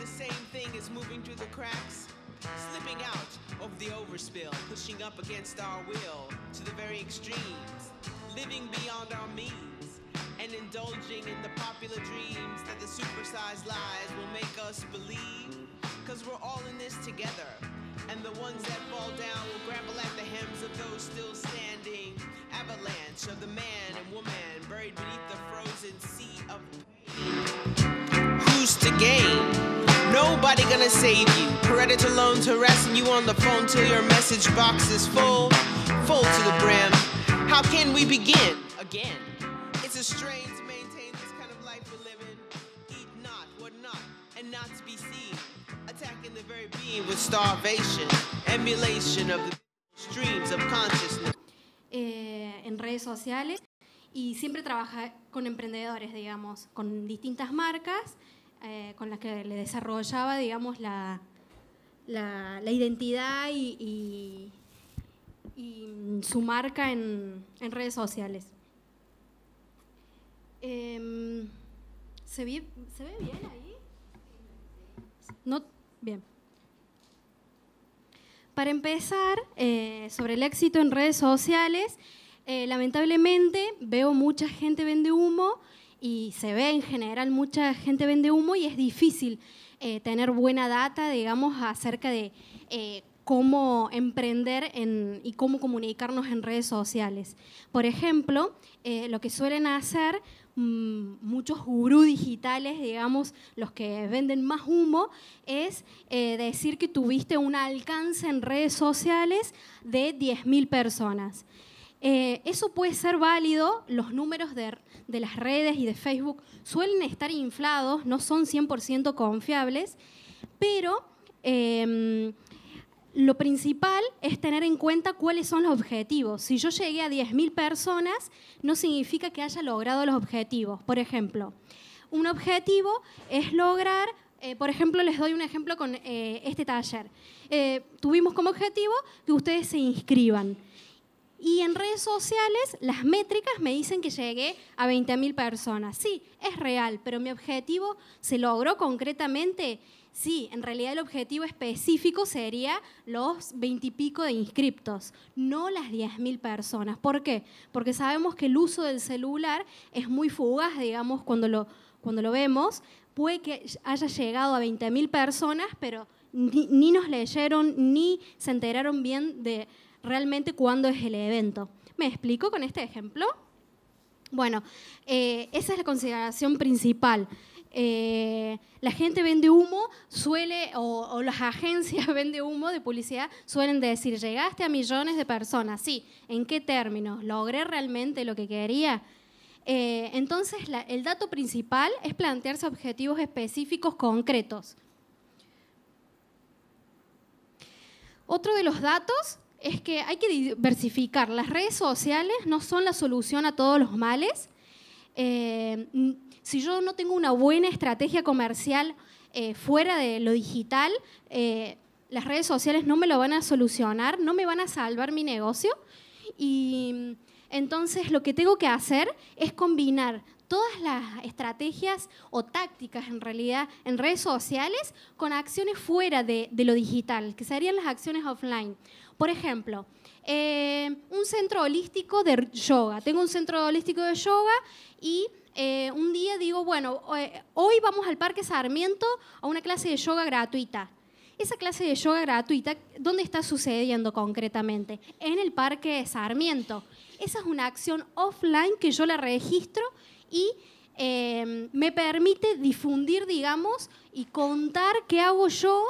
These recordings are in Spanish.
the same thing as moving through the cracks, slipping out of the overspill, pushing up against our will to the very extremes, living beyond our means, and indulging in the popular dreams that the supersized lies will make us believe. Cause we're all in this together. And the ones that fall down will grapple at the hems of those still standing. Avalanche of the man and woman buried beneath the frozen sea of pain. Who's to gain? Nobody gonna save you. Predator loans harassing you on the phone till your message box is full, full to the brim. How can we begin again? It's a strange to maintain this kind of life we're living. Eat not, what not, and not to be seen. Attacking the very being with starvation, emulation of the streams of consciousness. Eh, en redes sociales y siempre trabaja con emprendedores, digamos, con distintas marcas. Eh, con las que le desarrollaba, digamos, la, identidad y, su marca en, redes sociales. Em, ¿se, ve bien ahí? bien. Para empezar, eh, sobre el éxito en redes sociales, eh, lamentablemente veo mucha gente vende humo y se ve en general, mucha gente vende humo y es difícil eh, tener buena data, digamos, acerca de eh, cómo emprender y cómo comunicarnos en redes sociales. Por ejemplo, eh, lo que suelen hacer mm, muchos gurús digitales, digamos, los que venden más humo, es decir que tuviste un alcance en redes sociales de 10.000 personas. Eh, eso puede ser válido, los números de, las redes y de Facebook suelen estar inflados, no son 100% confiables, pero em, lo principal es tener en cuenta cuáles son los objetivos. Si yo llegué a 10.000 personas, no significa que haya logrado los objetivos. Por ejemplo, un objetivo es lograr, eh, por ejemplo, les doy un ejemplo con eh, este taller. tuvimos como objetivo que ustedes se inscriban y en redes sociales las métricas me dicen que llegué a 20.000 personas. Sí, es real, pero mi objetivo se logró concretamente. Sí, en realidad el objetivo específico sería los 20 y pico de inscriptos, no las 10.000 personas. ¿Por qué? Porque sabemos que el uso del celular es muy fugaz, digamos, cuando lo, cuando lo vemos. Puede que haya llegado a 20.000 personas, pero ni nos leyeron, ni se enteraron bien de realmente cuándo es el evento. ¿Me explico con este ejemplo? Bueno, eh, esa es la consideración principal. Eh, la gente vende humo, suele, o, las agencias vende humo de publicidad, suelen decir, llegaste a millones de personas, sí, ¿en qué términos? ¿Logré realmente lo que quería? Eh, entonces, el dato principal es plantearse objetivos específicos concretos. Otro de los datos es que hay que diversificar. Las redes sociales no son la solución a todos los males. Eh, si yo no tengo una buena estrategia comercial eh, fuera de lo digital, eh, las redes sociales no me lo van a solucionar, no me van a salvar mi negocio. Y mm, entonces lo que tengo que hacer es combinar todas las estrategias o tácticas en realidad en redes sociales con acciones fuera de lo digital, que serían las acciones offline. Por ejemplo, eh, un centro holístico de yoga. Tengo un centro holístico de yoga y eh, un día digo, bueno, hoy vamos al Parque Sarmiento a una clase de yoga gratuita. Esa clase de yoga gratuita, ¿dónde está sucediendo concretamente? En el Parque Sarmiento. Esa es una acción offline que yo la registro y eh, me permite difundir, digamos, y contar qué hago yo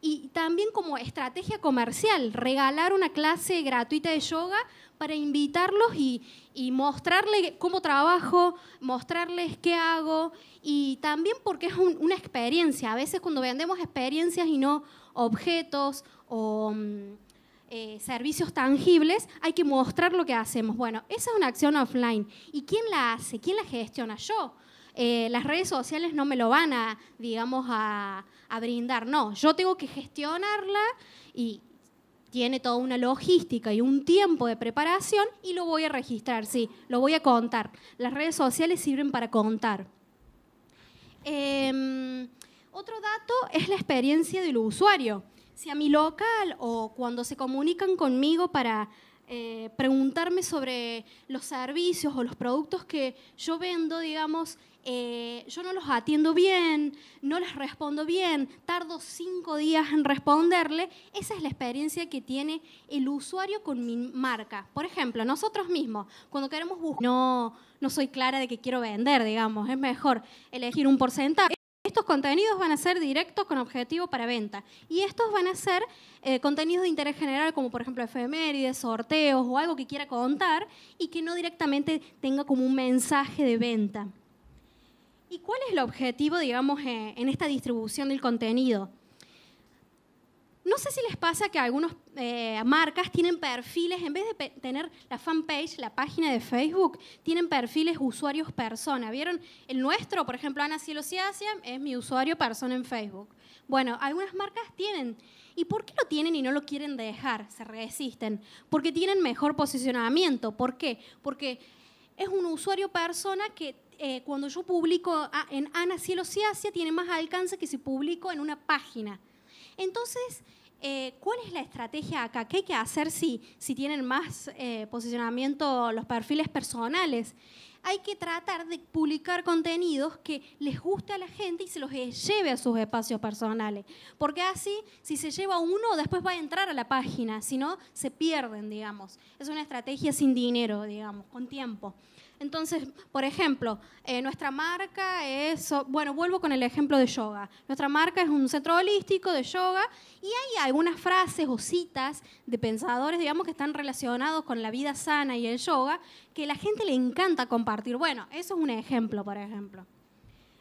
y también como estrategia comercial, regalar una clase gratuita de yoga para invitarlos y, y mostrarles cómo trabajo, mostrarles qué hago y también porque es una experiencia. A veces cuando vendemos experiencias y no objetos o mm, eh, servicios tangibles, hay que mostrar lo que hacemos. Bueno, esa es una acción offline. ¿Y quién la hace? ¿Quién la gestiona? Yo eh, las redes sociales no me lo van a, digamos, a, brindar. No, yo tengo que gestionarla y tiene toda una logística y un tiempo de preparación y lo voy a registrar, sí, lo voy a contar. Las redes sociales sirven para contar. Em, otro dato es la experiencia del usuario. Si a mi local o cuando se comunican conmigo para eh, preguntarme sobre los servicios o los productos que yo vendo, digamos, eh, yo no los atiendo bien, no les respondo bien, tardo cinco días en responderle. Esa es la experiencia que tiene el usuario con mi marca. Por ejemplo, nosotros mismos, cuando queremos buscar, no, no soy clara de que quiero vender, digamos, es mejor elegir un porcentaje estos contenidos van a ser directos con objetivo para venta y estos van a ser eh, contenidos de interés general como por ejemplo efemérides, sorteos o algo que quiera contar y que no directamente tenga como un mensaje de venta. ¿Y cuál es el objetivo, digamos, eh, en esta distribución del contenido? No sé si les pasa que algunas eh, marcas tienen perfiles, en vez de tener la fanpage, la página de Facebook, tienen perfiles usuarios persona. ¿Vieron? El nuestro, por ejemplo, Ana Cielo Ciacia es mi usuario persona en Facebook. Bueno, algunas marcas tienen. ¿Y por qué lo tienen y no lo quieren dejar? Se resisten. Porque tienen mejor posicionamiento. ¿Por qué? Porque es un usuario persona que eh, cuando yo publico en Ana Cielo Ciacia tiene más alcance que si publico en una página entonces, eh, ¿cuál es la estrategia acá? ¿Qué hay que hacer si, si tienen más eh, posicionamiento los perfiles personales? Hay que tratar de publicar contenidos que les guste a la gente y se los lleve a sus espacios personales. Porque así, si se lleva uno, después va a entrar a la página. Si no, se pierden, digamos. Es una estrategia sin dinero, digamos, con tiempo. Entonces, por ejemplo, eh, nuestra marca es, bueno, vuelvo con el ejemplo de yoga. Nuestra marca es un centro holístico de yoga y hay algunas frases o citas de pensadores, digamos, que están relacionados con la vida sana y el yoga, que la gente le encanta compartir. Bueno, eso es un ejemplo, por ejemplo.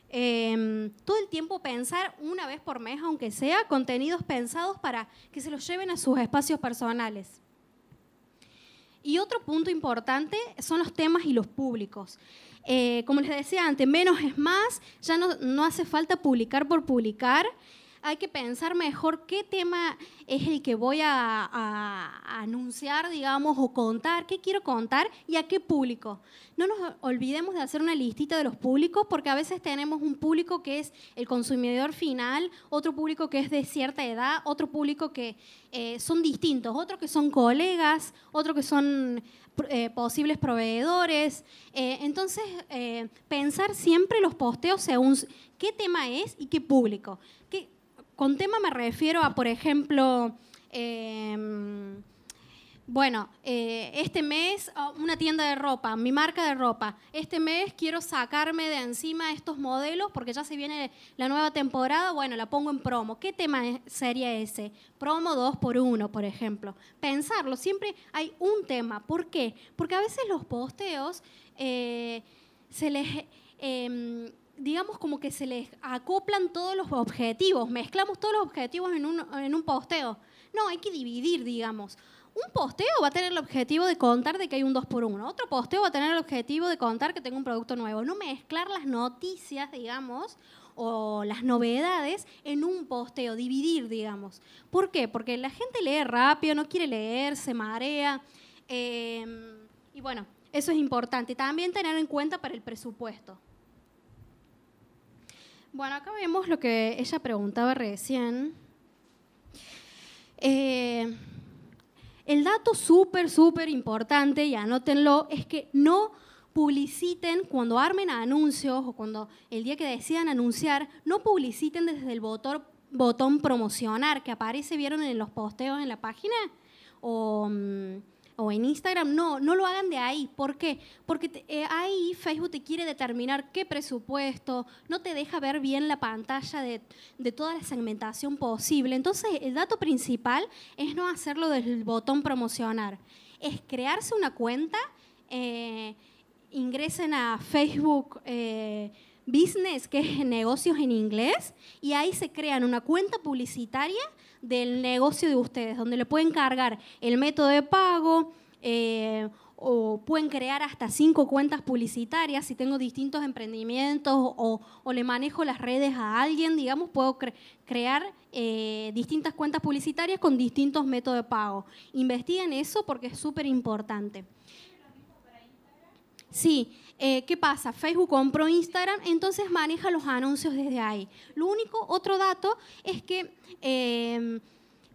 Em, todo el tiempo pensar una vez por mes, aunque sea, contenidos pensados para que se los lleven a sus espacios personales. Y otro punto importante son los temas y los públicos. Eh, como les decía antes, menos es más, ya no hace falta publicar por publicar hay que pensar mejor qué tema es el que voy a, anunciar, digamos, o contar, qué quiero contar y a qué público. No nos olvidemos de hacer una listita de los públicos, porque a veces tenemos un público que es el consumidor final, otro público que es de cierta edad, otro público que eh, son distintos, otro que son colegas, otro que son eh, posibles proveedores. Eh, entonces, pensar siempre los posteos según qué tema es y qué público. Con tema me refiero a, por ejemplo, em, bueno, eh, este mes oh, una tienda de ropa, mi marca de ropa. Este mes quiero sacarme de encima estos modelos porque ya se viene la nueva temporada. Bueno, la pongo en promo. ¿Qué tema sería ese? Promo 2x1, por ejemplo. Pensarlo, siempre hay un tema. ¿Por qué? Porque a veces los posteos eh, se les... Em, digamos como que se les acoplan todos los objetivos, mezclamos todos los objetivos en un, posteo. No, hay que dividir, digamos. Un posteo va a tener el objetivo de contar de que hay un 2 x 1 Otro posteo va a tener el objetivo de contar que tengo un producto nuevo. No mezclar las noticias, digamos, o las novedades en un posteo, dividir, digamos. ¿Por qué? Porque la gente lee rápido, no quiere leer, se marea. Em, y bueno, eso es importante. También tener en cuenta para el presupuesto. Bueno, acá vemos lo que ella preguntaba recién. Eh, el dato súper, súper importante, y anótenlo, es que no publiciten cuando armen anuncios o cuando el día que decidan anunciar, no publiciten desde el botón, promocionar que aparece, vieron en los posteos en la página, o... Mm, o en Instagram, no, no lo hagan de ahí. ¿Por qué? Porque eh, ahí Facebook te quiere determinar qué presupuesto, no te deja ver bien la pantalla de, toda la segmentación posible. Entonces, el dato principal es no hacerlo del botón promocionar, es crearse una cuenta, eh, ingresen a Facebook. Eh, business, que es negocios en inglés, y ahí se crean una cuenta publicitaria del negocio de ustedes, donde le pueden cargar el método de pago. Eh, o pueden crear hasta cinco cuentas publicitarias. Si tengo distintos emprendimientos o, le manejo las redes a alguien, digamos, puedo crear eh, distintas cuentas publicitarias con distintos métodos de pago. Investiguen eso porque es súper importante. Sí, eh, ¿qué pasa? Facebook compró Instagram, entonces maneja los anuncios desde ahí. Lo único, otro dato, es que... Em,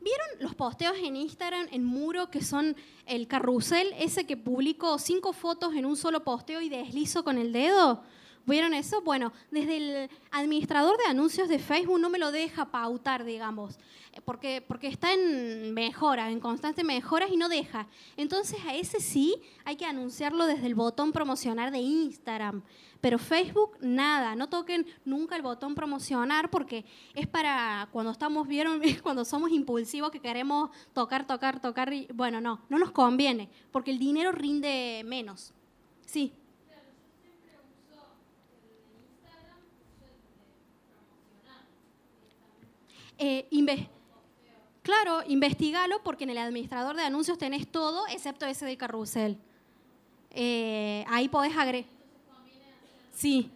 ¿Vieron los posteos en Instagram, en muro, que son el carrusel, ese que publicó cinco fotos en un solo posteo y deslizo con el dedo? ¿Vieron eso? Bueno, desde el administrador de anuncios de Facebook no me lo deja pautar, digamos, eh, porque, porque está en mejora, en constante mejoras y no deja. Entonces a ese sí hay que anunciarlo desde el botón promocionar de Instagram. Pero Facebook, nada, no toquen nunca el botón promocionar porque es para cuando estamos, vieron, cuando somos impulsivos que queremos tocar, tocar, tocar. bueno, no, no nos conviene porque el dinero rinde menos. Sí. Eh, claro, investigalo porque en el administrador de anuncios tenés todo excepto ese de carrusel. Eh, ahí podés agregar. Sí,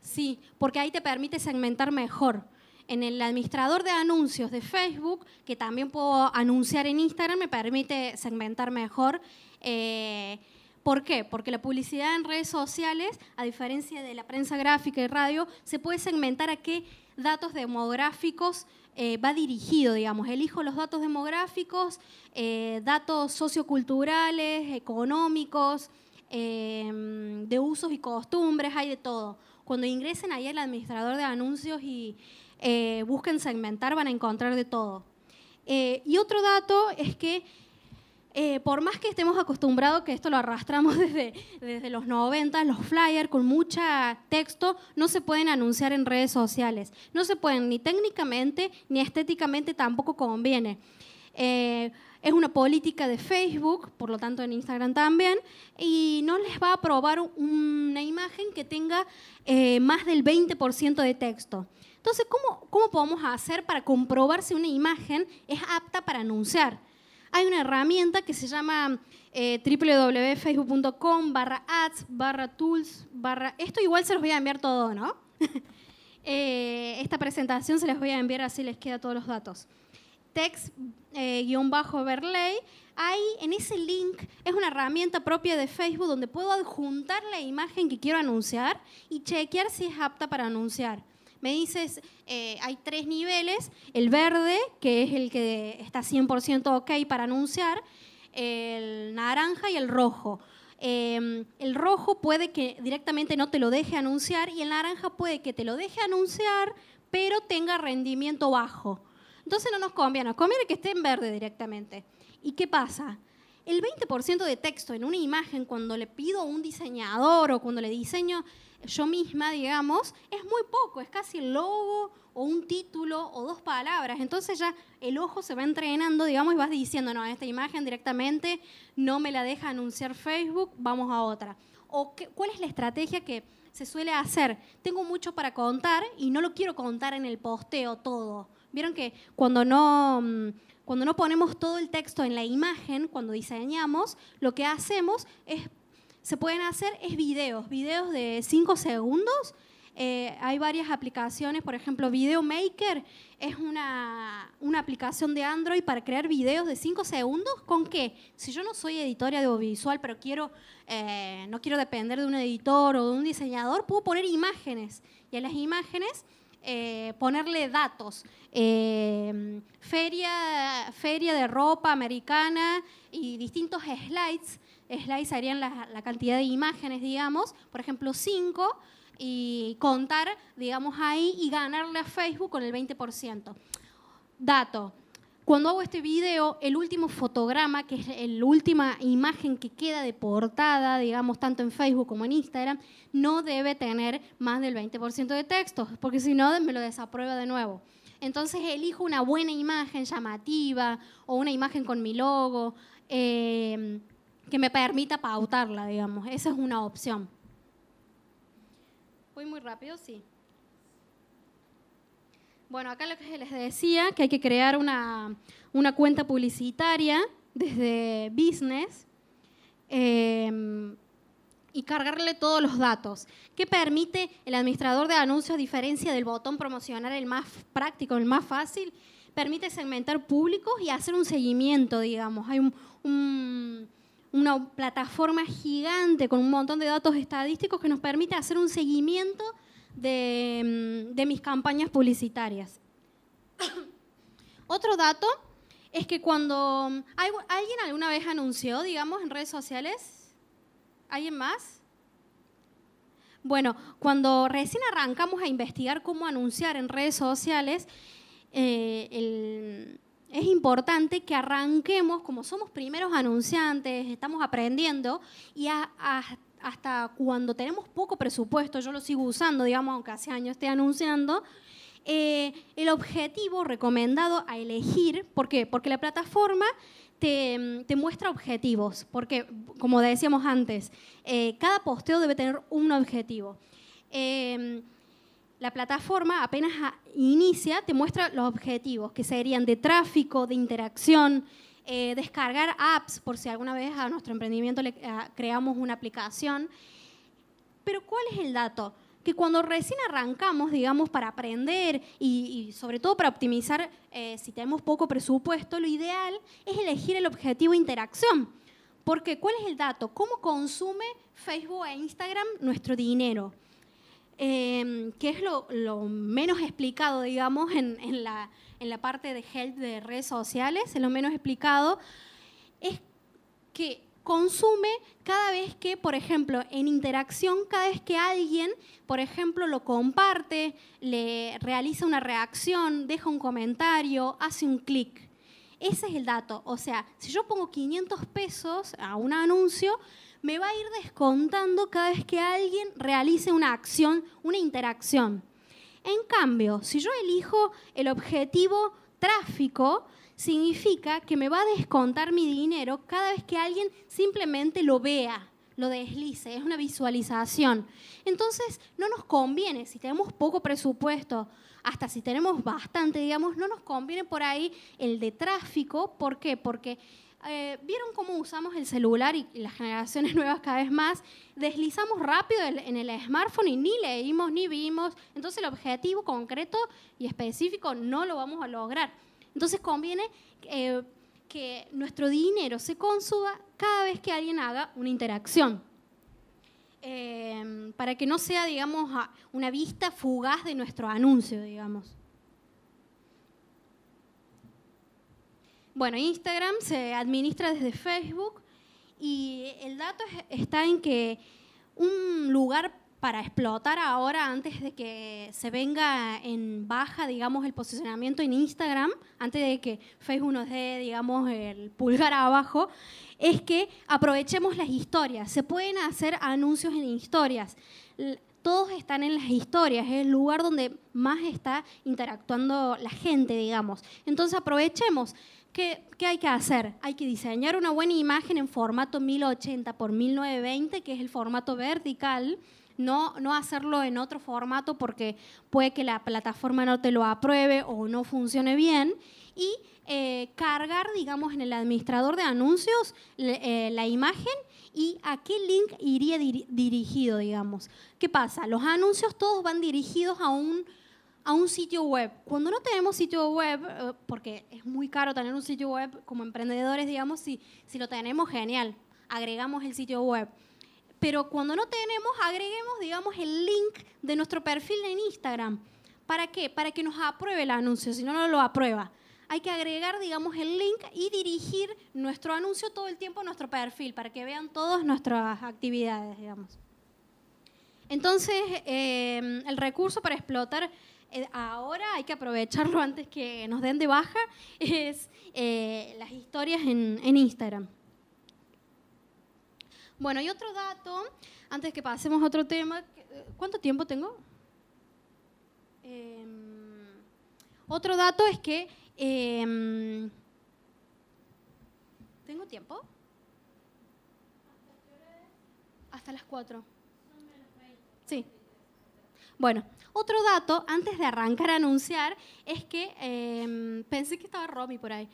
sí, porque ahí te permite segmentar mejor. En el administrador de anuncios de Facebook, que también puedo anunciar en Instagram, me permite segmentar mejor. Eh, ¿Por qué? Porque la publicidad en redes sociales, a diferencia de la prensa gráfica y radio, se puede segmentar a qué datos demográficos eh, va dirigido, digamos. Elijo los datos demográficos, eh, datos socioculturales, económicos, em, de usos y costumbres, hay de todo. Cuando ingresen ahí al administrador de anuncios y eh, busquen segmentar, van a encontrar de todo. y otro dato es que eh, por más que estemos acostumbrados, que esto lo arrastramos desde, desde los 90, los flyers con mucho texto, no se pueden anunciar en redes sociales. No se pueden ni técnicamente ni estéticamente tampoco conviene. Eh, es una política de Facebook, por lo tanto en Instagram también, y no les va a aprobar una imagen que tenga eh, más del 20% de texto. Entonces, ¿cómo, ¿cómo podemos hacer para comprobar si una imagen es apta para anunciar? hay una herramienta que se llama eh, www.facebook.com barra ads, barra tools, barra... Esto igual se los voy a enviar todo, ¿no? Eh, esta presentación se les voy a enviar así les queda todos los datos. Text-overlay. Eh, Ahí en ese link es una herramienta propia de Facebook donde puedo adjuntar la imagen que quiero anunciar y chequear si es apta para anunciar. Me dices, eh, hay tres niveles, el verde, que es el que está 100% ok para anunciar, el naranja y el rojo. Em, el rojo puede que directamente no te lo deje anunciar y el naranja puede que te lo deje anunciar, pero tenga rendimiento bajo. Entonces no nos conviene, nos conviene que esté en verde directamente. ¿Y qué pasa? El 20% de texto en una imagen, cuando le pido a un diseñador o cuando le diseño, yo misma, digamos, es muy poco, es casi el logo o un título o dos palabras. Entonces ya el ojo se va entrenando, digamos, y vas diciendo, no, esta imagen directamente no me la deja anunciar Facebook, vamos a otra. ¿O cuál es la estrategia que se suele hacer? Tengo mucho para contar y no lo quiero contar en el posteo todo. Vieron que cuando no mm, cuando no ponemos todo el texto en la imagen, cuando diseñamos, lo que hacemos es se pueden hacer es videos, videos de 5 segundos. Eh, hay varias aplicaciones, por ejemplo, video maker es una, una aplicación de Android para crear videos de 5 segundos. ¿Con qué? Si yo no soy editora de audiovisual, pero quiero, eh, no quiero depender de un editor o de un diseñador, puedo poner imágenes. Y a las imágenes eh, ponerle datos. Em, feria, feria de ropa americana y distintos slides slides serían la, la cantidad de imágenes, digamos, por ejemplo 5, y contar, digamos, ahí y ganarle a Facebook con el 20%. Dato. Cuando hago este video, el último fotograma, que es la última imagen que queda de portada, digamos, tanto en Facebook como en Instagram, no debe tener más del 20% de texto, porque si no me lo desaprueba de nuevo. Entonces elijo una buena imagen llamativa o una imagen con mi logo. Eh, que me permita pautarla, digamos. Esa es una opción. Voy muy rápido, sí. Bueno, acá lo que les decía, que hay que crear una, cuenta publicitaria desde business em, y cargarle todos los datos. ¿Qué permite el administrador de anuncios a diferencia del botón promocionar el más práctico, el más fácil? Permite segmentar públicos y hacer un seguimiento, digamos. Hay un una plataforma gigante con un montón de datos estadísticos que nos permite hacer un seguimiento de, mm, mis campañas publicitarias. Otro dato es que cuando mm, alguien alguna vez anunció, digamos, en redes sociales, ¿alguien más? Bueno, cuando recién arrancamos a investigar cómo anunciar en redes sociales, eh, el, es importante que arranquemos, como somos primeros anunciantes, estamos aprendiendo y hasta cuando tenemos poco presupuesto, yo lo sigo usando, digamos, aunque hace años esté anunciando, eh, el objetivo recomendado a elegir, ¿por qué? Porque la plataforma te, muestra objetivos, porque como decíamos antes, eh, cada posteo debe tener un objetivo. Eh, la plataforma apenas inicia, te muestra los objetivos, que serían de tráfico, de interacción, eh, descargar apps, por si alguna vez a nuestro emprendimiento le creamos una aplicación. Pero ¿cuál es el dato? Que cuando recién arrancamos, digamos, para aprender y, sobre todo para optimizar, eh, si tenemos poco presupuesto, lo ideal es elegir el objetivo interacción. Porque ¿cuál es el dato? ¿Cómo consume Facebook e Instagram nuestro dinero? Em, que es lo, menos explicado, digamos, en, la, en la parte de health de redes sociales, es lo menos explicado, es que consume cada vez que, por ejemplo, en interacción, cada vez que alguien, por ejemplo, lo comparte, le realiza una reacción, deja un comentario, hace un clic. Ese es el dato. O sea, si yo pongo 500 pesos a un anuncio, me va a ir descontando cada vez que alguien realice una acción, una interacción. En cambio, si yo elijo el objetivo tráfico, significa que me va a descontar mi dinero cada vez que alguien simplemente lo vea, lo deslice, es una visualización. Entonces, no nos conviene, si tenemos poco presupuesto, hasta si tenemos bastante, digamos, no nos conviene por ahí el de tráfico. ¿Por qué? Porque eh, vieron cómo usamos el celular y, las generaciones nuevas cada vez más, deslizamos rápido en el smartphone y ni leímos ni vimos, entonces el objetivo concreto y específico no lo vamos a lograr. Entonces conviene eh, que nuestro dinero se consuma cada vez que alguien haga una interacción. Eh, para que no sea, digamos, una vista fugaz de nuestro anuncio, digamos. Bueno, Instagram se administra desde Facebook y el dato está en que un lugar para explotar ahora antes de que se venga en baja, digamos, el posicionamiento en Instagram, antes de que Facebook nos dé, digamos, el pulgar abajo, es que aprovechemos las historias. Se pueden hacer anuncios en historias. Todos están en las historias, es el lugar donde más está interactuando la gente, digamos. Entonces aprovechemos ¿Qué, hay que hacer? Hay que diseñar una buena imagen en formato 1080 x 1920, que es el formato vertical. No, no hacerlo en otro formato porque puede que la plataforma no te lo apruebe o no funcione bien. Y eh, cargar, digamos, en el administrador de anuncios eh, la imagen y a qué link iría dirigido, digamos. ¿Qué pasa? Los anuncios todos van dirigidos a un a un sitio web. Cuando no tenemos sitio web, eh, porque es muy caro tener un sitio web como emprendedores, digamos, si, si lo tenemos, genial, agregamos el sitio web. Pero cuando no tenemos, agreguemos, digamos, el link de nuestro perfil en Instagram. ¿Para qué? Para que nos apruebe el anuncio, si no, no lo aprueba. Hay que agregar, digamos, el link y dirigir nuestro anuncio todo el tiempo a nuestro perfil, para que vean todas nuestras actividades, digamos. Entonces, eh, el recurso para explotar eh, ahora hay que aprovecharlo antes que nos den de baja, es eh, las historias en, Instagram. Bueno, y otro dato, antes que pasemos a otro tema, eh, ¿cuánto tiempo tengo? Em, otro dato es que... Em, ¿Tengo tiempo? ¿Hasta las 4? Sí. Bueno, otro dato, antes de arrancar a anunciar, es que, em, pensé que estaba Romy por ahí,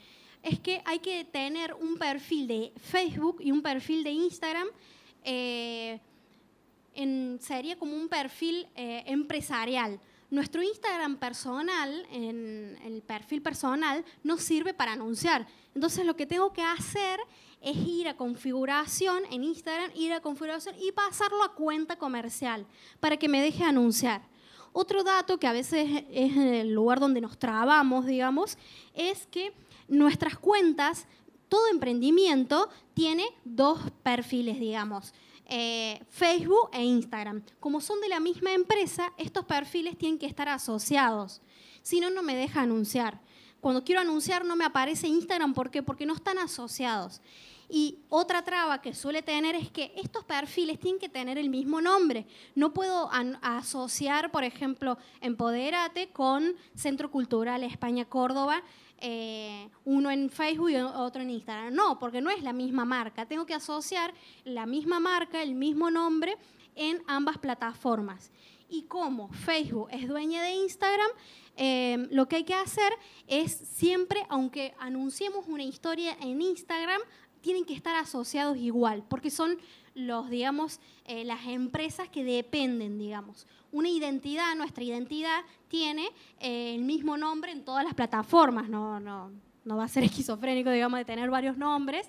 es que hay que tener un perfil de Facebook y un perfil de Instagram. Eh, en, sería como un perfil eh, empresarial. Nuestro Instagram personal, el perfil personal, no sirve para anunciar. Entonces lo que tengo que hacer es ir a configuración en Instagram, ir a configuración y pasarlo a cuenta comercial para que me deje anunciar. Otro dato que a veces es el lugar donde nos trabamos, digamos, es que nuestras cuentas, todo emprendimiento tiene dos perfiles, digamos. Eh, Facebook e Instagram. Como son de la misma empresa, estos perfiles tienen que estar asociados. Si no, no me deja anunciar. Cuando quiero anunciar no me aparece Instagram. ¿Por qué? Porque no están asociados. Y otra traba que suele tener es que estos perfiles tienen que tener el mismo nombre. No puedo asociar, por ejemplo, Empoderate con Centro Cultural España Córdoba, eh, uno en Facebook y otro en Instagram. No, porque no es la misma marca. Tengo que asociar la misma marca, el mismo nombre en ambas plataformas. Y como Facebook es dueña de Instagram, em, lo que hay que hacer es siempre, aunque anunciemos una historia en Instagram, tienen que estar asociados igual, porque son los, digamos, eh, las empresas que dependen, digamos. Una identidad, nuestra identidad, tiene eh, el mismo nombre en todas las plataformas, no, no, no va a ser esquizofrénico, digamos, de tener varios nombres.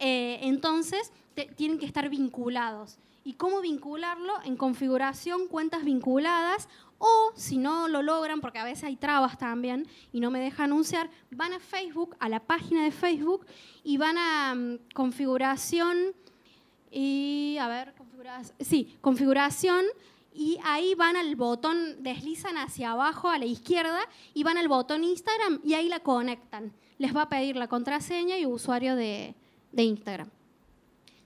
Eh, entonces, tienen que estar vinculados. ¿Y cómo vincularlo? En configuración, cuentas vinculadas o si no lo logran, porque a veces hay trabas también y no me deja anunciar, van a Facebook, a la página de Facebook y van a mm, configuración y a ver, configuración, sí, configuración y ahí van al botón, deslizan hacia abajo a la izquierda y van al botón Instagram y ahí la conectan. Les va a pedir la contraseña y usuario de, Instagram.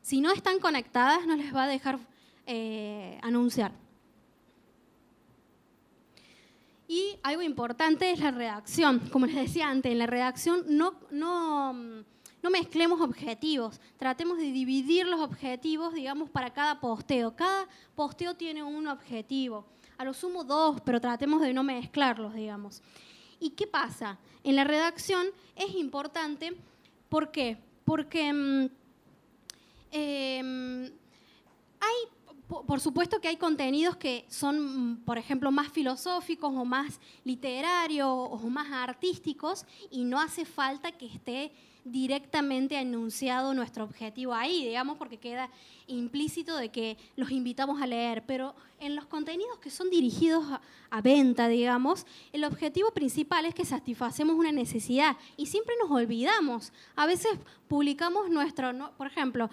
Si no están conectadas, no les va a dejar eh, anunciar. Y algo importante es la redacción. Como les decía antes, en la redacción no, mm, no, mezclemos objetivos, tratemos de dividir los objetivos, digamos, para cada posteo. Cada posteo tiene un objetivo, a lo sumo dos, pero tratemos de no mezclarlos, digamos. ¿Y qué pasa? En la redacción es importante, ¿por qué? Porque mm, eh, mm, hay por supuesto que hay contenidos que son, mm, por ejemplo, más filosóficos o más literarios o más artísticos y no hace falta que esté directamente anunciado nuestro objetivo ahí, digamos, porque queda implícito de que los invitamos a leer, pero en los contenidos que son dirigidos a, venta, digamos, el objetivo principal es que satisfacemos una necesidad y siempre nos olvidamos. A veces publicamos nuestro, por ejemplo,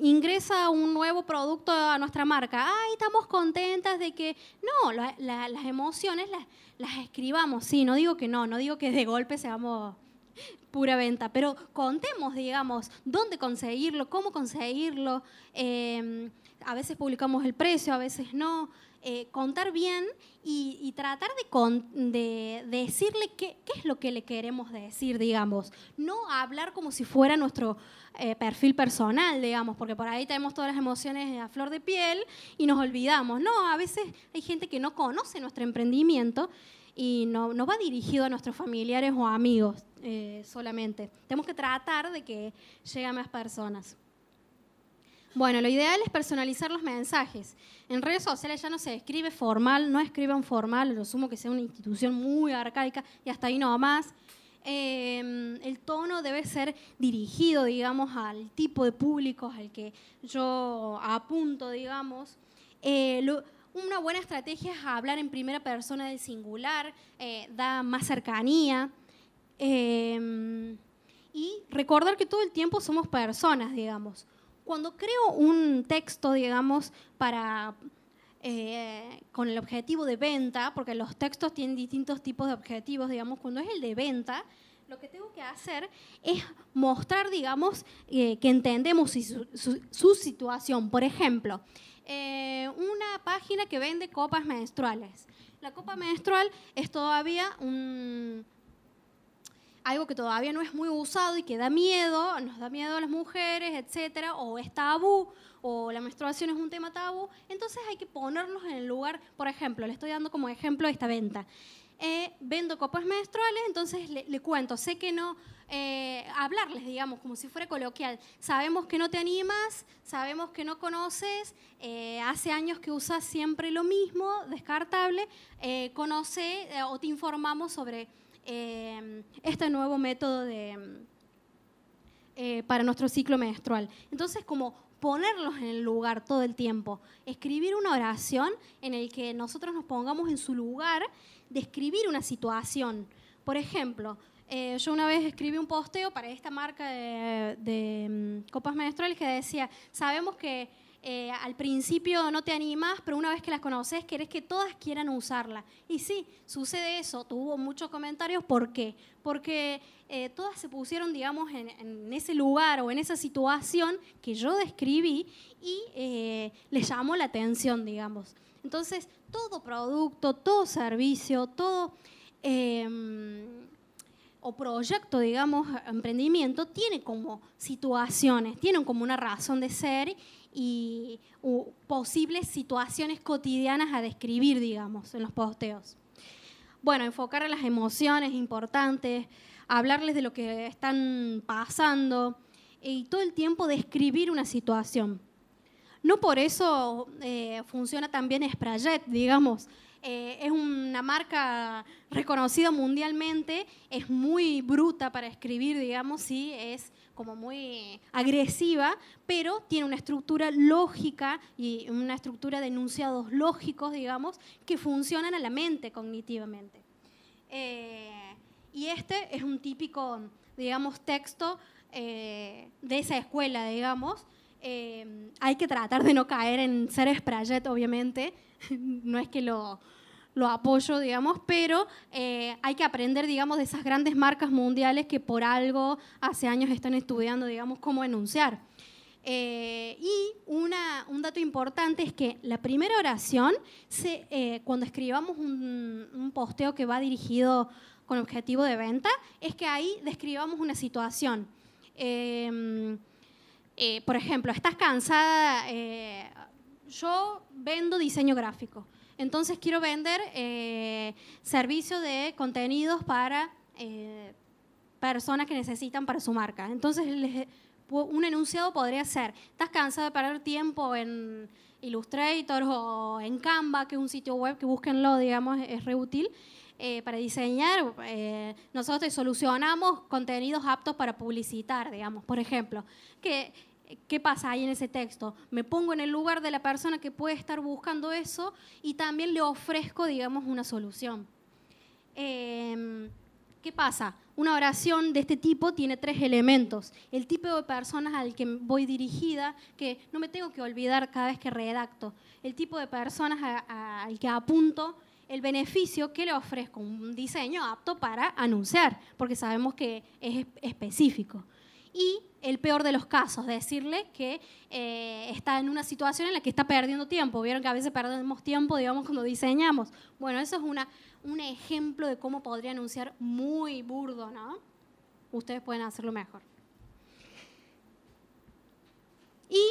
ingresa un nuevo producto a nuestra marca, ay, estamos contentas de que, no, las emociones las, las escribamos, sí, no digo que no, no digo que de golpe seamos pura venta. Pero contemos, digamos, dónde conseguirlo, cómo conseguirlo. Em, a veces publicamos el precio, a veces no. Eh, contar bien y, tratar de, decirle qué, es lo que le queremos decir, digamos. No hablar como si fuera nuestro eh, perfil personal, digamos, porque por ahí tenemos todas las emociones a flor de piel y nos olvidamos. No, a veces hay gente que no conoce nuestro emprendimiento y no, no va dirigido a nuestros familiares o amigos eh, solamente. Tenemos que tratar de que llegue a más personas. Bueno, lo ideal es personalizar los mensajes. En redes sociales ya no se escribe formal, no escriban formal, lo sumo que sea una institución muy arcaica y hasta ahí no más. Em, el tono debe ser dirigido, digamos, al tipo de públicos al que yo apunto, digamos. Eh, una buena estrategia es hablar en primera persona del singular, eh, da más cercanía. Em, y recordar que todo el tiempo somos personas, digamos. Cuando creo un texto, digamos, para, eh, con el objetivo de venta, porque los textos tienen distintos tipos de objetivos, digamos, cuando es el de venta, lo que tengo que hacer es mostrar, digamos, eh, que entendemos su, su situación. Por ejemplo, eh, una página que vende copas menstruales. La copa menstrual es todavía un, algo que todavía no es muy usado y que da miedo, nos da miedo a las mujeres, etcétera, o es tabú, o la menstruación es un tema tabú. Entonces hay que ponernos en el lugar, por ejemplo, le estoy dando como ejemplo esta venta. Eh, vendo copas menstruales, entonces le, cuento, sé que no, eh, hablarles, digamos, como si fuera coloquial. Sabemos que no te animas, sabemos que no conoces, eh, hace años que usas siempre lo mismo, descartable, eh, conoce o te informamos sobre este nuevo método de, para nuestro ciclo menstrual. Entonces, como ponerlos en el lugar todo el tiempo, escribir una oración en el que nosotros nos pongamos en su lugar, describir una situación. Por ejemplo, eh, yo una vez escribí un posteo para esta marca de, mm, copas menstruales que decía, sabemos que eh, al principio no te animas, pero una vez que las conoces, querés que todas quieran usarla. Y sí, sucede eso. Tuvo muchos comentarios. ¿Por qué? Porque eh, todas se pusieron, digamos, en, ese lugar o en esa situación que yo describí y les llamó la atención, digamos. Entonces, todo producto, todo servicio, todo em, o proyecto, digamos, emprendimiento, tiene como situaciones, tienen como una razón de ser y posibles situaciones cotidianas a describir, digamos, en los posteos. Bueno, enfocar las emociones importantes, hablarles de lo que están pasando y todo el tiempo describir una situación. No por eso eh, funciona también Sprayet, digamos. Eh, es una marca reconocida mundialmente, es muy bruta para escribir, digamos, sí, es como muy agresiva, pero tiene una estructura lógica y una estructura de enunciados lógicos, digamos, que funcionan a la mente cognitivamente. Eh, y este es un típico, digamos, texto eh, de esa escuela, digamos. hay que tratar de no caer en ser sprayet, obviamente, no es que lo, apoyo, digamos, pero eh, hay que aprender, digamos, de esas grandes marcas mundiales que por algo hace años están estudiando, digamos, cómo enunciar. Eh, y un dato importante es que la primera oración, eh, cuando escribamos un, un, posteo que va dirigido con objetivo de venta, es que ahí describamos una situación. Em, por ejemplo, estás cansada yo vendo diseño gráfico, entonces quiero vender eh, servicio de contenidos para eh, personas que necesitan para su marca. Entonces un enunciado podría ser, estás cansado de perder tiempo en Illustrator o en Canva, que es un sitio web que búsquenlo, digamos, es reútil. Eh, para diseñar, nosotros solucionamos contenidos aptos para publicitar, digamos, por ejemplo, que ¿qué pasa ahí en ese texto? Me pongo en el lugar de la persona que puede estar buscando eso y también le ofrezco, digamos, una solución. Em, ¿Qué pasa? Una oración de este tipo tiene tres elementos. El tipo de personas al que voy dirigida, que no me tengo que olvidar cada vez que redacto. El tipo de personas al que apunto, el beneficio que le ofrezco, un diseño apto para anunciar, porque sabemos que es específico y el peor de los casos, decirle que eh, está en una situación en la que está perdiendo tiempo. Vieron que a veces perdemos tiempo, digamos, cuando diseñamos. Bueno, eso es una, un ejemplo de cómo podría anunciar muy burdo, ¿no? Ustedes pueden hacerlo mejor. Y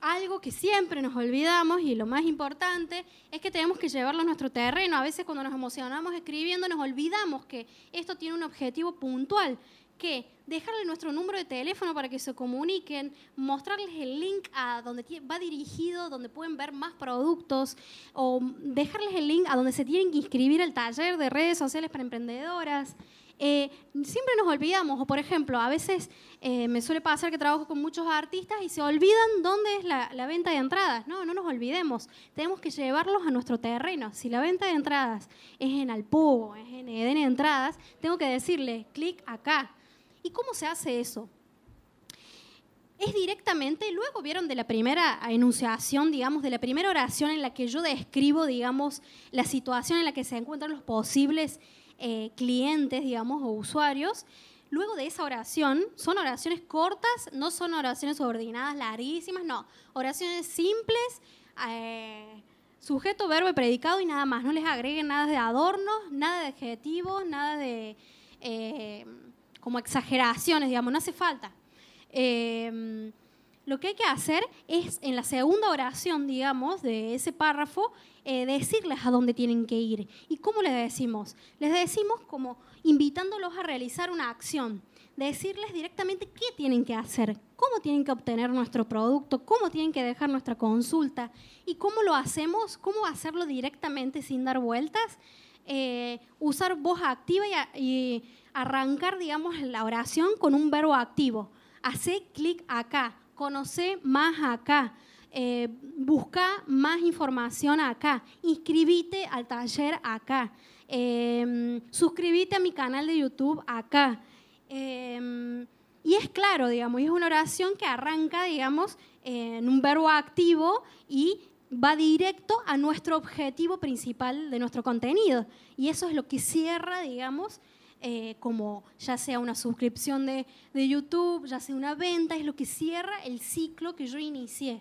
algo que siempre nos olvidamos y lo más importante es que tenemos que llevarlo a nuestro terreno. A veces cuando nos emocionamos escribiendo nos olvidamos que esto tiene un objetivo puntual que dejarle nuestro número de teléfono para que se comuniquen, mostrarles el link a donde va dirigido, donde pueden ver más productos, o dejarles el link a donde se tienen que inscribir al taller de redes sociales para emprendedoras. Eh, siempre nos olvidamos, o por ejemplo, a veces eh, me suele pasar que trabajo con muchos artistas y se olvidan dónde es la, venta de entradas. No, no nos olvidemos, tenemos que llevarlos a nuestro terreno. Si la venta de entradas es en Alpubo, es en Eden Entradas, tengo que decirle, clic acá, ¿Y cómo se hace eso? Es directamente, luego vieron de la primera enunciación, digamos, de la primera oración en la que yo describo, digamos, la situación en la que se encuentran los posibles eh, clientes, digamos, o usuarios. Luego de esa oración, son oraciones cortas, no son oraciones ordinadas, larguísimas, no. Oraciones simples, eh, sujeto, verbo y predicado y nada más. No les agreguen nada de adornos, nada de adjetivos, nada de eh, como exageraciones, digamos, no hace falta. Em, lo que hay que hacer es, en la segunda oración, digamos, de ese párrafo, eh, decirles a dónde tienen que ir. ¿Y cómo les decimos? Les decimos como invitándolos a realizar una acción. Decirles directamente qué tienen que hacer, cómo tienen que obtener nuestro producto, cómo tienen que dejar nuestra consulta y cómo lo hacemos, cómo hacerlo directamente sin dar vueltas, eh, usar voz activa y arrancar, digamos, la oración con un verbo activo. Hacé clic acá, conoce más acá, eh, busca más información acá, inscribite al taller acá, eh, suscríbete a mi canal de YouTube acá. Em, y es claro, digamos, y es una oración que arranca, digamos, en un verbo activo y va directo a nuestro objetivo principal de nuestro contenido. Y eso es lo que cierra, digamos, eh, como ya sea una suscripción de, de YouTube, ya sea una venta, es lo que cierra el ciclo que yo inicié.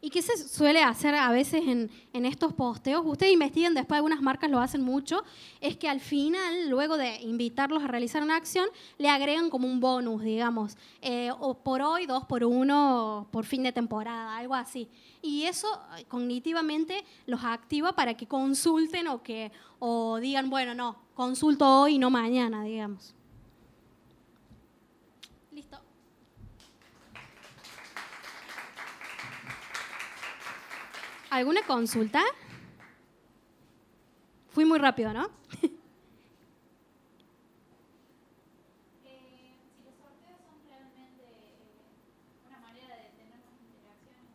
¿Y qué se suele hacer a veces en, en, estos posteos? Ustedes investiguen, después algunas marcas lo hacen mucho, es que al final, luego de invitarlos a realizar una acción, le agregan como un bonus, digamos, eh, o por hoy, dos por uno, por fin de temporada, algo así. Y eso eh, cognitivamente los activa para que consulten o que o digan, bueno, no, consulto hoy no mañana, digamos. Listo. ¿Alguna consulta? Fui muy rápido, ¿no?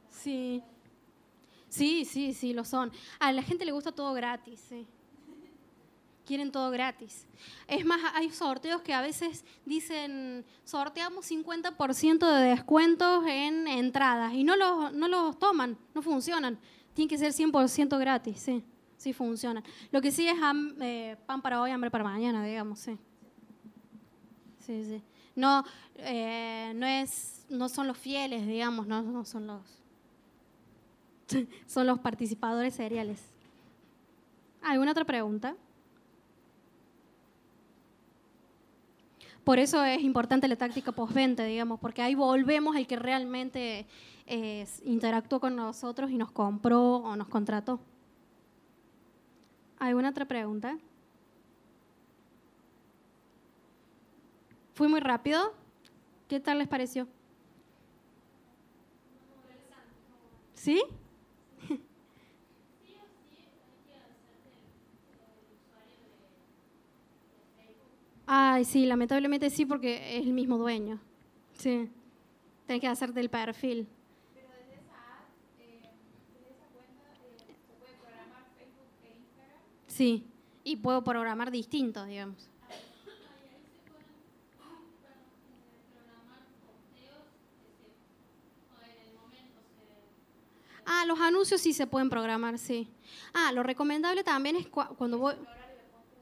Sí. Sí, sí, sí, lo son. A la gente le gusta todo gratis, sí quieren todo gratis. Es más, hay sorteos que a veces dicen, sorteamos 50% de descuentos en entradas y no los, no los toman, no funcionan. Tienen que ser 100% gratis, sí, sí funcionan. Lo que sí es eh, pan para hoy, hambre para mañana, digamos, sí. Sí, sí. No, eh, no, es, no son los fieles, digamos, no, son los... son los participadores seriales. ¿Alguna otra pregunta? por eso es importante la táctica post-vente, digamos, porque ahí volvemos al que realmente eh, interactuó con nosotros y nos compró o nos contrató. ¿Alguna otra pregunta? Fui muy rápido. ¿Qué tal les pareció? ¿Sí? sí, lamentablemente sí, porque es el mismo dueño. Sí. Tienes que hacerte el perfil. Pero desde esa app, eh, desde esa cuenta, eh, ¿se puede programar Facebook e Instagram? Sí, y puedo programar distintos, digamos. Ah, los anuncios sí se pueden programar, sí. Ah, lo recomendable también es cuando voy...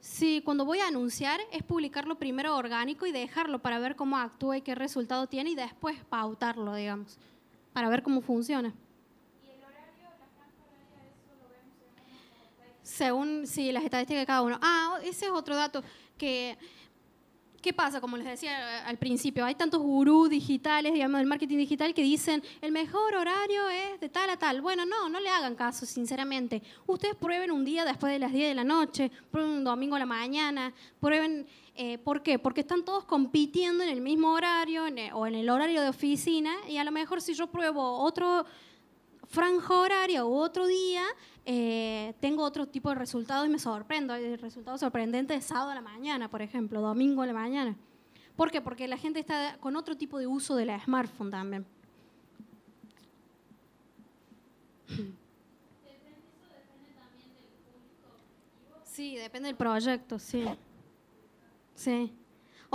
Sí, cuando voy a anunciar es publicarlo primero orgánico y dejarlo para ver cómo actúa y qué resultado tiene y después pautarlo, digamos, para ver cómo funciona. ¿Y el horario, la franja horaria, eso lo vemos? Según sí, las estadísticas de cada uno. Ah, ese es otro dato que ¿Qué pasa? Como les decía eh, al principio, hay tantos gurús digitales, digamos, del marketing digital que dicen el mejor horario es de tal a tal. Bueno, no, no le hagan caso, sinceramente. Ustedes prueben un día después de las 10 de la noche, prueben un domingo a la mañana, prueben... Eh, ¿Por qué? Porque están todos compitiendo en el mismo horario o en el horario de oficina y a lo mejor si yo pruebo otro franja horaria u otro día, eh, tengo otro tipo de resultados y me sorprendo. Hay resultados sorprendentes de sábado a la mañana, por ejemplo, domingo a la mañana. ¿Por qué? Porque la gente está con otro tipo de uso de la smartphone también. Sí, depende del proyecto, sí. Sí.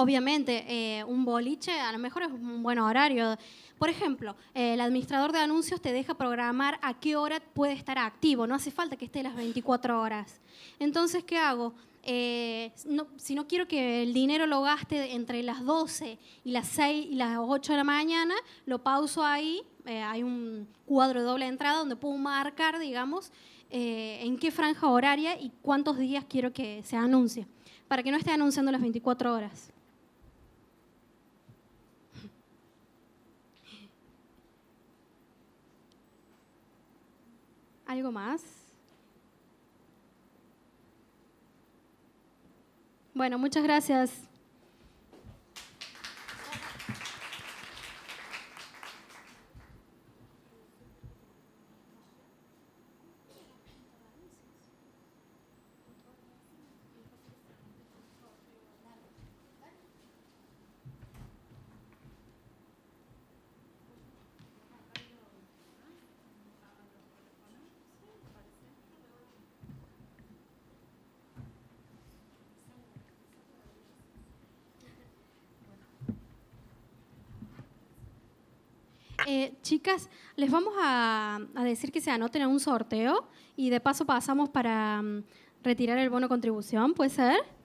Obviamente, eh, un boliche a lo mejor es un buen horario. Por ejemplo, eh, el administrador de anuncios te deja programar a qué hora puede estar activo, no hace falta que esté las 24 horas. Entonces, ¿qué hago? Eh, si no quiero que el dinero lo gaste entre las 12 y las 6 y las 8 de la mañana, lo pauso ahí, hay un cuadro de doble entrada donde puedo marcar, digamos, en qué franja horaria y cuántos días quiero que se anuncie, para que no esté anunciando las 24 horas. ¿Algo más? Bueno, muchas gracias. Eh, chicas, les vamos a, decir que se anoten a un sorteo y de paso pasamos para mm, retirar el bono contribución, ¿puede ser?